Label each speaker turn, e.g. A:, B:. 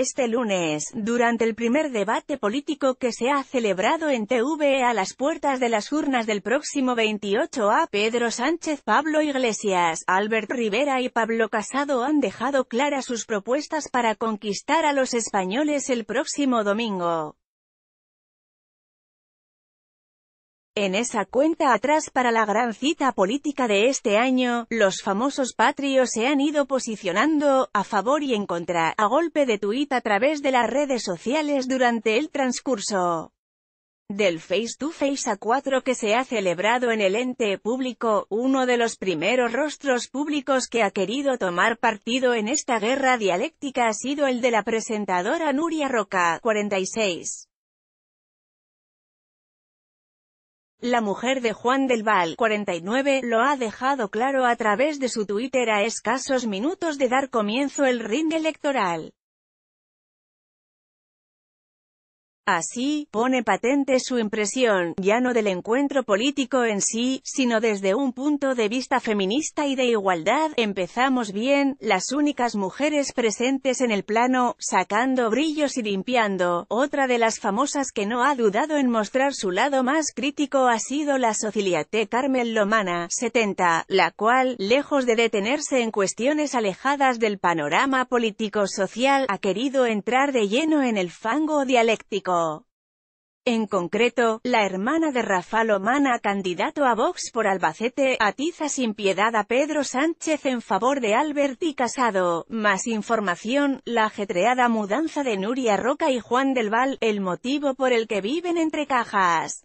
A: este lunes, durante el primer debate político que se ha celebrado en TV a las puertas de las urnas del próximo 28 a Pedro Sánchez, Pablo Iglesias, Albert Rivera y Pablo Casado han dejado claras sus propuestas para conquistar a los españoles el próximo domingo. En esa cuenta atrás para la gran cita política de este año, los famosos patrios se han ido posicionando, a favor y en contra, a golpe de tuit a través de las redes sociales durante el transcurso del Face to Face A4 que se ha celebrado en el ente público, uno de los primeros rostros públicos que ha querido tomar partido en esta guerra dialéctica ha sido el de la presentadora Nuria Roca, 46 La mujer de Juan del Val, 49, lo ha dejado claro a través de su Twitter a escasos minutos de dar comienzo el ring electoral. Así, pone patente su impresión, ya no del encuentro político en sí, sino desde un punto de vista feminista y de igualdad, empezamos bien, las únicas mujeres presentes en el plano, sacando brillos y limpiando, otra de las famosas que no ha dudado en mostrar su lado más crítico ha sido la socióloga Carmen Lomana, 70, la cual, lejos de detenerse en cuestiones alejadas del panorama político-social, ha querido entrar de lleno en el fango dialéctico. En concreto, la hermana de Rafa Lomana, candidato a Vox por Albacete, atiza sin piedad a Pedro Sánchez en favor de Albert y Casado. Más información, la ajetreada mudanza de Nuria Roca y Juan del Val, el motivo por el que viven entre cajas.